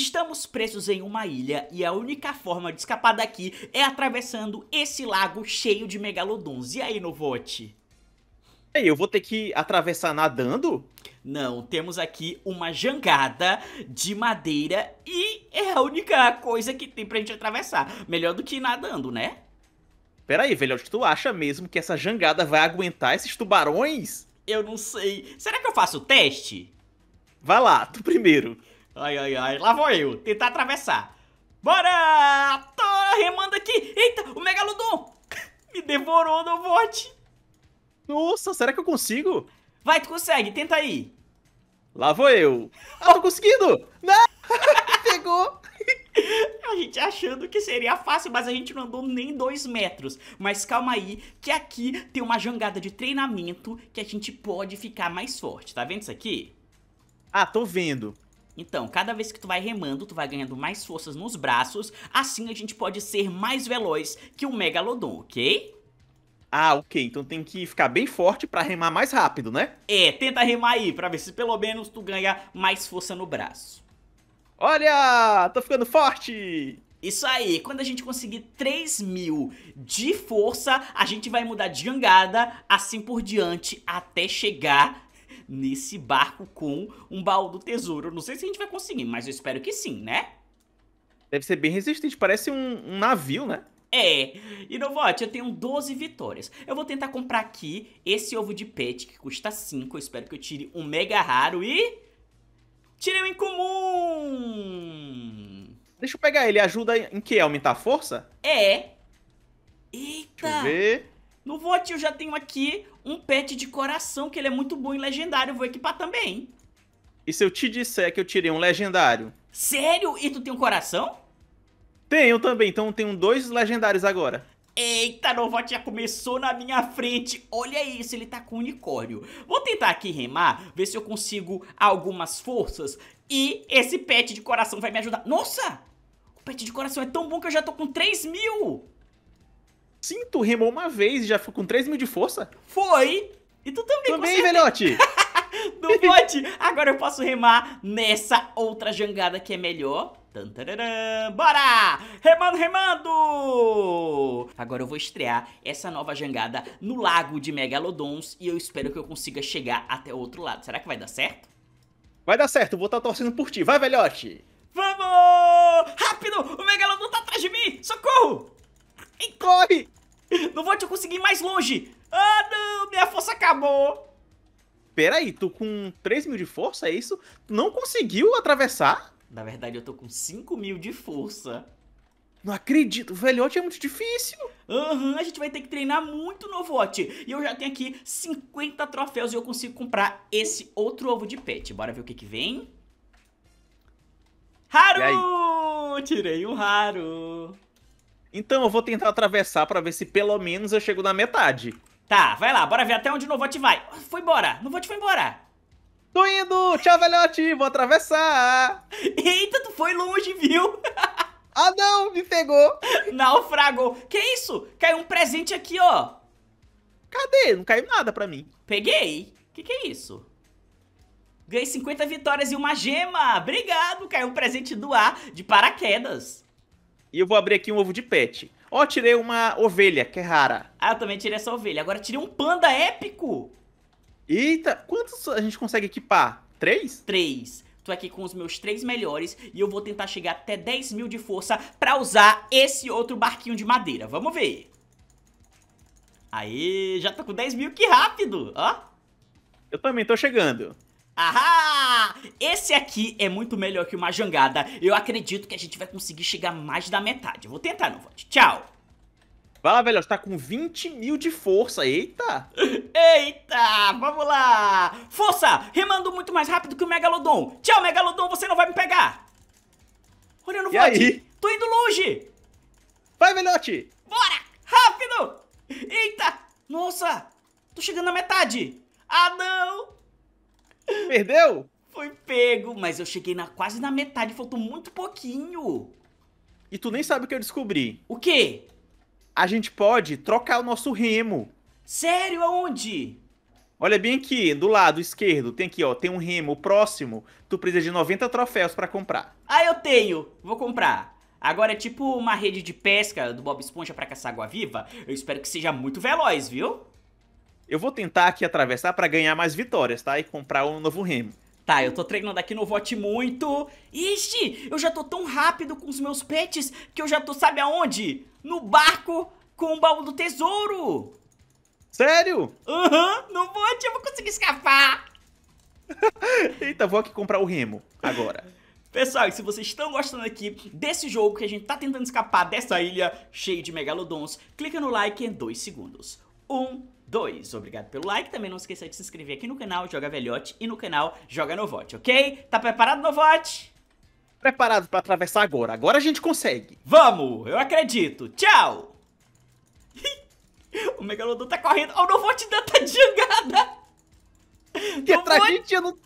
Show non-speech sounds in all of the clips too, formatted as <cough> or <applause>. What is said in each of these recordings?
Estamos presos em uma ilha e a única forma de escapar daqui é atravessando esse lago cheio de megalodons. E aí, Novote? E aí, eu vou ter que atravessar nadando? Não, temos aqui uma jangada de madeira e é a única coisa que tem pra gente atravessar. Melhor do que ir nadando, né? Peraí, velho, tu acha mesmo que essa jangada vai aguentar esses tubarões? Eu não sei. Será que eu faço o teste? Vai lá, tu primeiro. Ai, ai, ai. Lá vou eu. Tentar atravessar. Bora! Tô remando aqui. Eita, o Megalodon. <laughs> Me devorou no bote. Nossa, será que eu consigo? Vai, tu consegue. Tenta aí. Lá vou eu. <laughs> Ah, tô conseguindo. Não! <laughs> Pegou. A gente achando que seria fácil, mas a gente não andou nem dois metros. Mas calma aí, que aqui tem uma jangada de treinamento que a gente pode ficar mais forte. Tá vendo isso aqui? Ah, tô vendo. Então, cada vez que tu vai remando, tu vai ganhando mais forças nos braços, assim a gente pode ser mais veloz que o Megalodon, ok? Ah, ok. Então tem que ficar bem forte para remar mais rápido, né? É, tenta remar aí para ver se pelo menos tu ganha mais força no braço. Olha, tô ficando forte! Isso aí, quando a gente conseguir 3 mil de força, a gente vai mudar de jangada, assim por diante, até chegar nesse barco com um baú do tesouro. não sei se a gente vai conseguir, mas eu espero que sim, né? Deve ser bem resistente, parece um, um navio, né? É, e no eu tenho 12 vitórias. Eu vou tentar comprar aqui esse ovo de pet que custa 5. Eu espero que eu tire um mega raro e... Tirei um incomum! Deixa eu pegar ele, ajuda em que? Aumentar a força? É. Eita! Deixa eu ver. No Vot eu já tenho aqui um pet de coração, que ele é muito bom em legendário, vou equipar também. E se eu te disser que eu tirei um legendário? Sério? E tu tem um coração? Tenho também, então tenho dois legendários agora. Eita, Novot já começou na minha frente. Olha isso, ele tá com unicórnio. Vou tentar aqui remar, ver se eu consigo algumas forças. E esse pet de coração vai me ajudar. Nossa! O pet de coração é tão bom que eu já tô com 3 mil! Sim, tu remou uma vez e já foi com 3 mil de força? Foi! E tu também Também, velhote! <laughs> Não pode! Agora eu posso remar nessa outra jangada que é melhor. bora! Remando, remando! Agora eu vou estrear essa nova jangada no lago de Megalodons e eu espero que eu consiga chegar até o outro lado. Será que vai dar certo? Vai dar certo, vou estar tá torcendo por ti. Vai, velhote! Vamos! Rápido! O Megalodon tá atrás de mim! Socorro! E corre! Não vou te conseguir mais longe! Ah, não! Minha força acabou! Peraí, tu com 3 mil de força, é isso? Tu não conseguiu atravessar? Na verdade, eu tô com 5 mil de força. Não acredito, velhote é muito difícil. Aham, uhum, a gente vai ter que treinar muito no E eu já tenho aqui 50 troféus e eu consigo comprar esse outro ovo de pet. Bora ver o que que vem. Haru! Tirei um Haru. Então eu vou tentar atravessar pra ver se pelo menos eu chego na metade. Tá, vai lá, bora ver até onde o Novote vai. Ah, foi embora, Novote foi embora. Tô indo, tchau velhote, vou atravessar. <laughs> Eita, tu foi longe, viu? <laughs> ah não, me pegou. Naufragou. Que isso? Caiu um presente aqui, ó. Cadê? Não caiu nada pra mim. Peguei. Que que é isso? Ganhei 50 vitórias e uma gema. Obrigado, caiu um presente do ar de paraquedas. E eu vou abrir aqui um ovo de pet. Ó, oh, tirei uma ovelha, que é rara. Ah, eu também tirei essa ovelha. Agora tirei um panda épico. Eita, quantos a gente consegue equipar? Três? Três. Tô aqui com os meus três melhores e eu vou tentar chegar até 10 mil de força pra usar esse outro barquinho de madeira. Vamos ver. Aí, já tô com 10 mil, que rápido, ó. Eu também tô chegando. Ahá! Esse aqui é muito melhor que uma jangada. Eu acredito que a gente vai conseguir chegar mais da metade. vou tentar, não vou. Tchau! Vai lá, velho, tá com 20 mil de força, eita! <laughs> Eita, vamos lá! Força, remando muito mais rápido que o Megalodon. Tchau, Megalodon, você não vai me pegar! Olha, eu não e vou aí? Tô indo longe! Vai, velhote! Bora, rápido! Eita, nossa, tô chegando na metade! Ah, não! Perdeu? Foi pego, mas eu cheguei na quase na metade, faltou muito pouquinho. E tu nem sabe o que eu descobri. O quê? A gente pode trocar o nosso remo. Sério? Aonde? Olha bem aqui, do lado esquerdo, tem aqui, ó, tem um remo próximo. Tu precisa de 90 troféus para comprar. Ah, eu tenho. Vou comprar. Agora é tipo uma rede de pesca do Bob Esponja para caçar água-viva. Eu espero que seja muito veloz, viu? Eu vou tentar aqui atravessar para ganhar mais vitórias, tá? E comprar um novo remo. Tá, eu tô treinando aqui no Vote Muito. Ixi, eu já tô tão rápido com os meus pets que eu já tô, sabe aonde? No barco com o baú do tesouro. Sério? Aham, uhum, no Vote eu vou conseguir escapar. <laughs> Eita, vou aqui comprar o remo agora. Pessoal, se vocês estão gostando aqui desse jogo que a gente tá tentando escapar dessa ilha cheia de megalodons, clica no like em dois segundos. Um, dois. Obrigado pelo like. Também não esqueça de se inscrever aqui no canal Joga Velhote e no canal Joga Novote, ok? Tá preparado, Novote? Preparado pra atravessar agora. Agora a gente consegue. Vamos, eu acredito. Tchau! <laughs> o Megalodon tá correndo. Oh, o Novote ainda tá jangada. Que Novote... gente, eu não...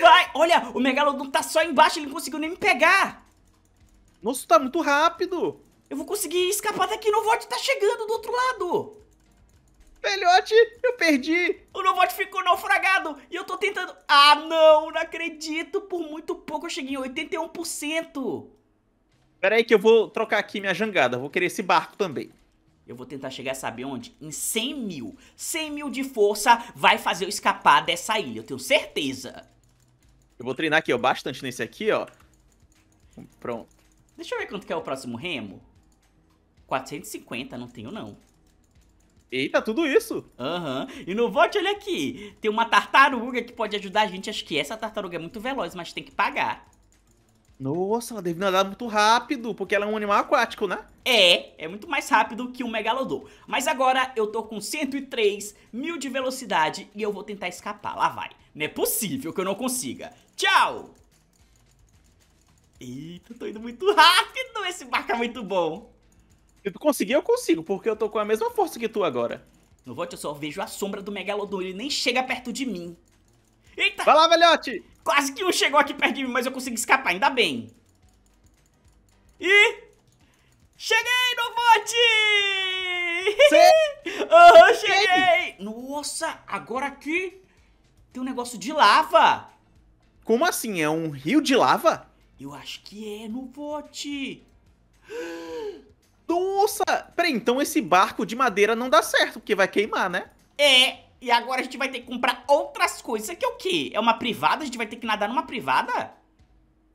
Vai, olha, o Megalodon tá só embaixo, ele não conseguiu nem me pegar. Nossa, tá muito rápido. Eu vou conseguir escapar daqui, Novote tá chegando do outro lado. Velhote, eu perdi! O Novot ficou naufragado e eu tô tentando... Ah, não! Não acredito! Por muito pouco eu cheguei em 81%! Pera aí que eu vou trocar aqui minha jangada. Vou querer esse barco também. Eu vou tentar chegar, sabe onde? Em 100 mil. 100 mil de força vai fazer eu escapar dessa ilha, eu tenho certeza. Eu vou treinar aqui, ó, bastante nesse aqui, ó. Pronto. Deixa eu ver quanto que é o próximo remo. 450, não tenho não. Eita, tudo isso! Aham. Uhum. E no vote, olha aqui. Tem uma tartaruga que pode ajudar a gente. Acho que essa tartaruga é muito veloz, mas tem que pagar. Nossa, ela deve nadar muito rápido, porque ela é um animal aquático, né? É, é muito mais rápido que um megalodon. Mas agora eu tô com 103 mil de velocidade e eu vou tentar escapar. Lá vai. Não é possível que eu não consiga. Tchau! Eita, tô indo muito rápido. Esse barco é muito bom. Se tu conseguir, eu consigo, porque eu tô com a mesma força que tu agora. No vote eu só vejo a sombra do Megalodon, ele nem chega perto de mim. Eita! Vai lá, velhote! Quase que um chegou aqui perto de mim, mas eu consegui escapar, ainda bem. E... Cheguei no vote! <laughs> oh, cheguei! Nossa, agora aqui tem um negócio de lava. Como assim? É um rio de lava? Eu acho que é no vote. <gasps> Ah, nossa! Peraí, então esse barco de madeira não dá certo, porque vai queimar, né? É, e agora a gente vai ter que comprar outras coisas. Isso aqui é o quê? É uma privada? A gente vai ter que nadar numa privada?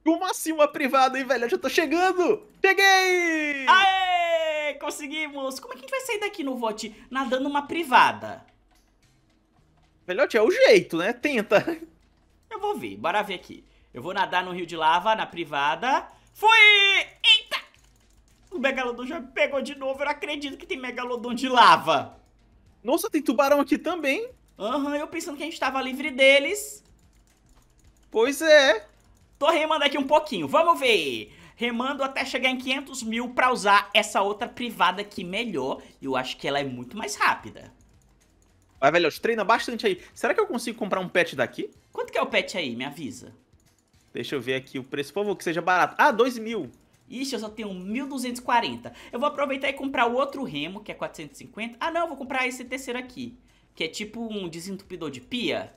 Como assim uma privada, hein, velho? Eu já tô chegando! Cheguei! Aê! Conseguimos! Como é que a gente vai sair daqui no vote nadando numa privada? Velhote, é o jeito, né? Tenta. Eu vou ver, bora ver aqui. Eu vou nadar no rio de lava, na privada. Fui! O megalodon já me pegou de novo. Eu não acredito que tem megalodon de lava. Nossa, tem tubarão aqui também. Aham, uhum, eu pensando que a gente tava livre deles. Pois é. Tô remando aqui um pouquinho. Vamos ver remando até chegar em 500 mil pra usar essa outra privada aqui melhor. Eu acho que ela é muito mais rápida. Vai, velho, treina bastante aí. Será que eu consigo comprar um pet daqui? Quanto que é o pet aí? Me avisa. Deixa eu ver aqui o preço. Por favor, que seja barato. Ah, 2 mil. Ixi, eu só tenho 1.240. Eu vou aproveitar e comprar o outro remo, que é 450. Ah, não, eu vou comprar esse terceiro aqui. Que é tipo um desentupidor de pia.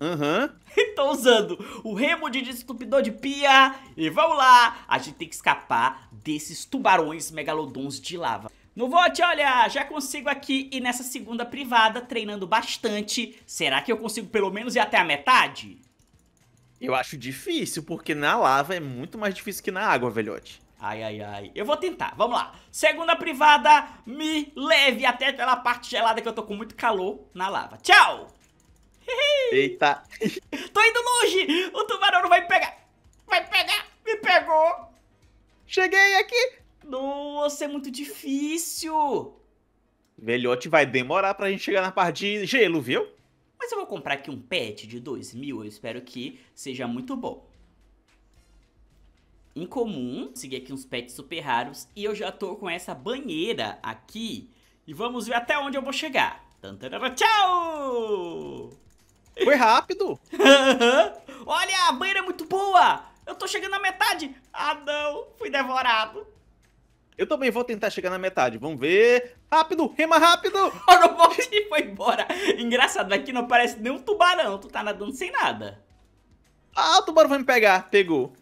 Aham. Uhum. <laughs> Tô usando o remo de desentupidor de pia. E vamos lá. A gente tem que escapar desses tubarões megalodons de lava. No vote, olha, já consigo aqui e nessa segunda privada, treinando bastante. Será que eu consigo pelo menos ir até a metade? Eu acho difícil, porque na lava é muito mais difícil que na água, velhote. Ai, ai, ai. Eu vou tentar, vamos lá. Segunda privada, me leve até aquela parte gelada que eu tô com muito calor na lava. Tchau! Eita. <laughs> tô indo longe, o tubarão não vai me pegar. Vai pegar, me pegou. Cheguei aqui. Nossa, é muito difícil. Velhote vai demorar pra gente chegar na parte de gelo, viu? Mas eu vou comprar aqui um pet de 2 mil, eu espero que seja muito bom. Incomum, segui aqui uns pets super raros e eu já tô com essa banheira aqui. E vamos ver até onde eu vou chegar. Tantarara, tchau! Foi rápido! <laughs> Olha, a banheira é muito boa! Eu tô chegando na metade! Ah, não! Fui devorado! Eu também vou tentar chegar na metade. Vamos ver. Rápido, rema rápido. <laughs> Olha o bote que foi embora. Engraçado, aqui não parece nem um tubarão. Tu tá nadando sem nada. Ah, o tubarão vai me pegar. Pegou.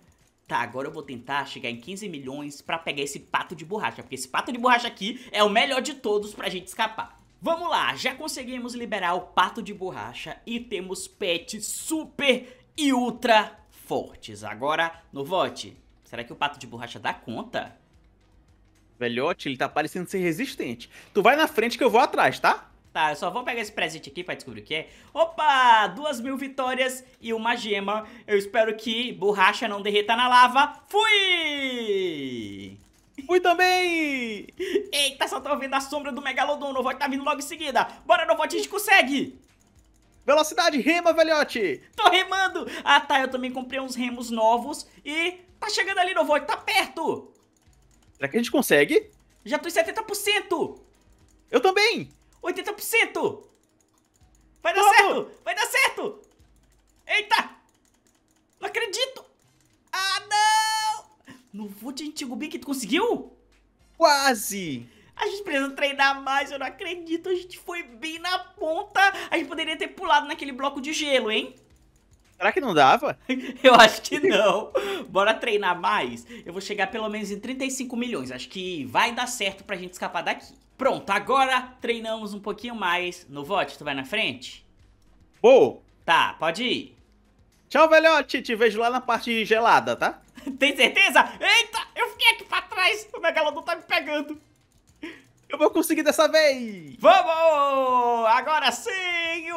Tá, agora eu vou tentar chegar em 15 milhões pra pegar esse pato de borracha. Porque esse pato de borracha aqui é o melhor de todos pra gente escapar. Vamos lá, já conseguimos liberar o pato de borracha e temos pets super e ultra fortes. Agora, no vote, será que o pato de borracha dá conta? Velhote, ele tá parecendo ser resistente. Tu vai na frente que eu vou atrás, tá? Tá, eu só vou pegar esse presente aqui pra descobrir o que é. Opa! Duas mil vitórias e uma gema. Eu espero que borracha não derreta na lava. Fui! Fui também! Eita, só tô vendo a sombra do Megalodon. O Novote tá vindo logo em seguida. Bora, Novote, a gente consegue! Velocidade, rema, velhote! Tô remando! Ah, tá, eu também comprei uns remos novos. E tá chegando ali, Novote, tá perto! Será que a gente consegue? Já tô em 70%! Eu também! 80%! Vai dar Vamos. certo! Vai dar certo! Eita! Não acredito! Ah, não! Não vou te bem que tu conseguiu? Quase! A gente precisa treinar mais, eu não acredito. A gente foi bem na ponta. A gente poderia ter pulado naquele bloco de gelo, hein? Será que não dava? <laughs> Eu acho que não. Bora treinar mais. Eu vou chegar pelo menos em 35 milhões. Acho que vai dar certo pra gente escapar daqui. Pronto, agora treinamos um pouquinho mais. No vote, tu vai na frente? Vou. Tá, pode ir. Tchau, velhote. Te vejo lá na parte gelada, tá? <laughs> Tem certeza? Eita, eu fiquei aqui pra trás. O megalodon tá me pegando. Eu vou conseguir dessa vez. Vamos! Agora sim!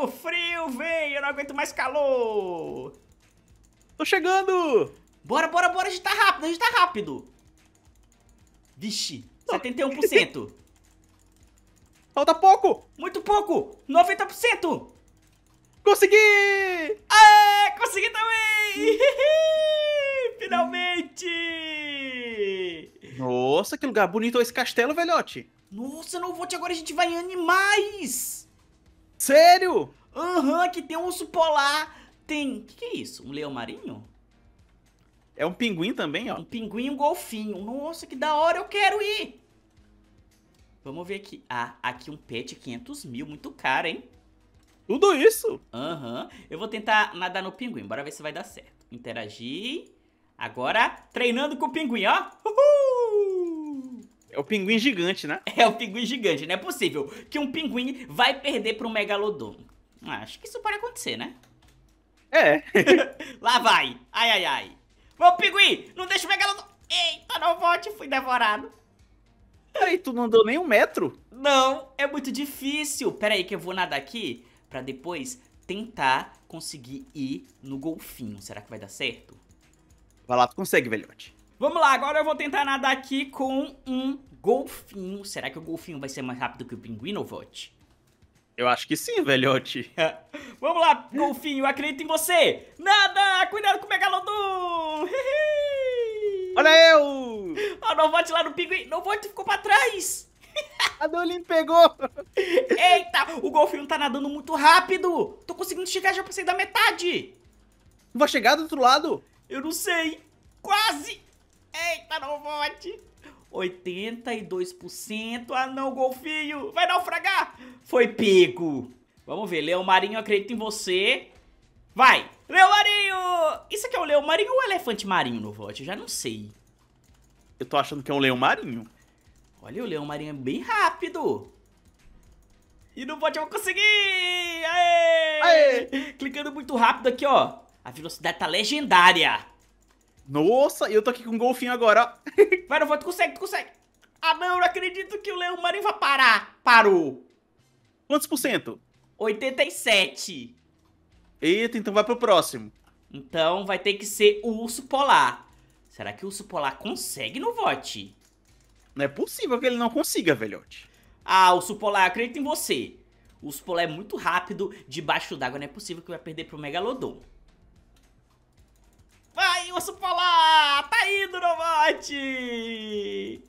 frio, frio, vem! Eu não aguento mais calor! Tô chegando! Bora, bora, bora, a gente tá rápido, a gente tá rápido! Vixe, 71%. <laughs> Falta pouco! Muito pouco! 90%! Consegui! Ah, consegui também! <laughs> Finalmente! Nossa, que lugar bonito é esse castelo, velhote! Nossa, não volte agora, a gente vai em animais! Sério? Aham, uhum, que tem um urso polar. Tem. O que, que, é isso? Um leão marinho? É um pinguim também, ó. Um pinguim e um golfinho. Nossa, que da hora, eu quero ir. Vamos ver aqui. Ah, aqui um pet 500 mil, muito caro, hein? Tudo isso? Aham. Uhum. Eu vou tentar nadar no pinguim, bora ver se vai dar certo. Interagir. Agora, treinando com o pinguim, ó. Uhul! É o pinguim gigante, né? É o pinguim gigante. Não é possível que um pinguim vai perder para um megalodon. Acho que isso pode acontecer, né? É. <laughs> Lá vai. Ai, ai, ai. Ô, pinguim, não deixa o megalodon... Eita, não volte, fui devorado. Peraí, tu não andou nem um metro? Não, é muito difícil. Peraí que eu vou nadar aqui para depois tentar conseguir ir no golfinho. Será que vai dar certo? Vai lá, tu consegue, velhote. Vamos lá, agora eu vou tentar nadar aqui com um golfinho. Será que o golfinho vai ser mais rápido que o pinguim, Vote? Eu acho que sim, velhote. <laughs> Vamos lá, golfinho, acredito em você! Nada! Cuidado com o Megalodon! <laughs> Olha eu! Olha ah, o Novote lá no pinguim. Novote ficou pra trás! <laughs> A Dolin pegou! Eita! O golfinho tá nadando muito rápido! Tô conseguindo chegar, já passei da metade! Vai chegar do outro lado? Eu não sei! Quase! Eita, Novote! 82%. Ah não, golfinho, vai naufragar. Foi pico. Vamos ver, Leão Marinho, acredito em você. Vai, Leão Marinho. Isso aqui é um Leão Marinho ou o Elefante Marinho no vote? Eu já não sei. Eu tô achando que é um Leão Marinho. Olha, o Leão Marinho é bem rápido. E no bote eu vou conseguir! Aê! Aê! Clicando muito rápido aqui, ó. A velocidade tá legendária. Nossa, eu tô aqui com um golfinho agora, ó. <laughs> Vai, não, tu consegue, tu consegue. Ah, não, não acredito que o leão marinho vai parar. Parou. Quantos por cento? 87. Eita, então vai pro próximo. Então vai ter que ser o urso polar. Será que o urso polar consegue no vote? Não é possível que ele não consiga, velhote. Ah, urso polar, acredito em você. O urso polar é muito rápido, debaixo d'água não é possível que vai perder pro Megalodon. O urso polar! Tá indo, Durobote!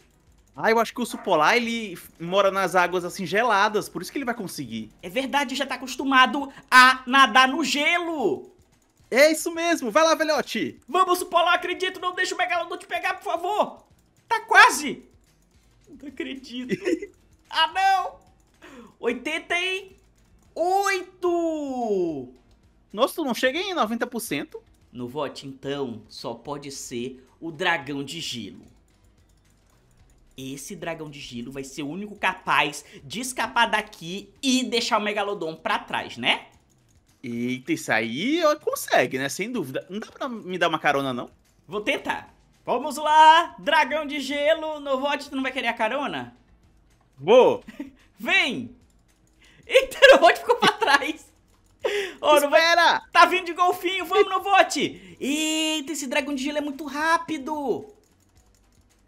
Ah, eu acho que o urso polar, ele mora nas águas assim geladas, por isso que ele vai conseguir. É verdade, já tá acostumado a nadar no gelo. É isso mesmo, vai lá, velhote. Vamos, urso polar, acredito, não deixa o Megalodon te pegar, por favor. Tá quase. Não acredito. <laughs> ah, não. 88. Nossa, tu não chega em 90%. No vote, então, só pode ser o dragão de gelo. Esse dragão de gelo vai ser o único capaz de escapar daqui e deixar o Megalodon pra trás, né? Eita, isso aí consegue, né? Sem dúvida. Não dá pra me dar uma carona, não? Vou tentar. Vamos lá, dragão de gelo. No tu não vai querer a carona? Vou. <laughs> Vem! Eita, o vote ficou pra trás. <laughs> Oh, Espera! Vai... Tá vindo de golfinho, vamos no bote! Eita, esse dragão de gelo é muito rápido!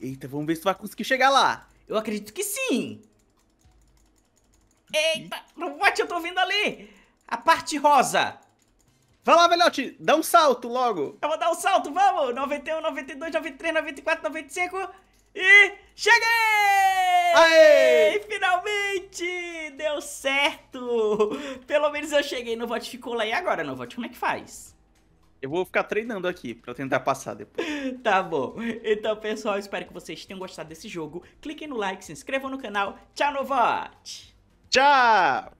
Eita, vamos ver se tu vai conseguir chegar lá. Eu acredito que sim. Eita, no bote eu tô vendo ali. A parte rosa. Vai lá, velhote, dá um salto logo. Eu vou dar um salto, vamos. 91, 92, 93, 94, 95... E cheguei! Aê! E finalmente deu certo! Pelo menos eu cheguei no Vote ficou lá. E agora, no como é que faz? Eu vou ficar treinando aqui pra tentar passar depois. <laughs> tá bom. Então, pessoal, espero que vocês tenham gostado desse jogo. Cliquem no like, se inscrevam no canal. Tchau, Novote! Tchau!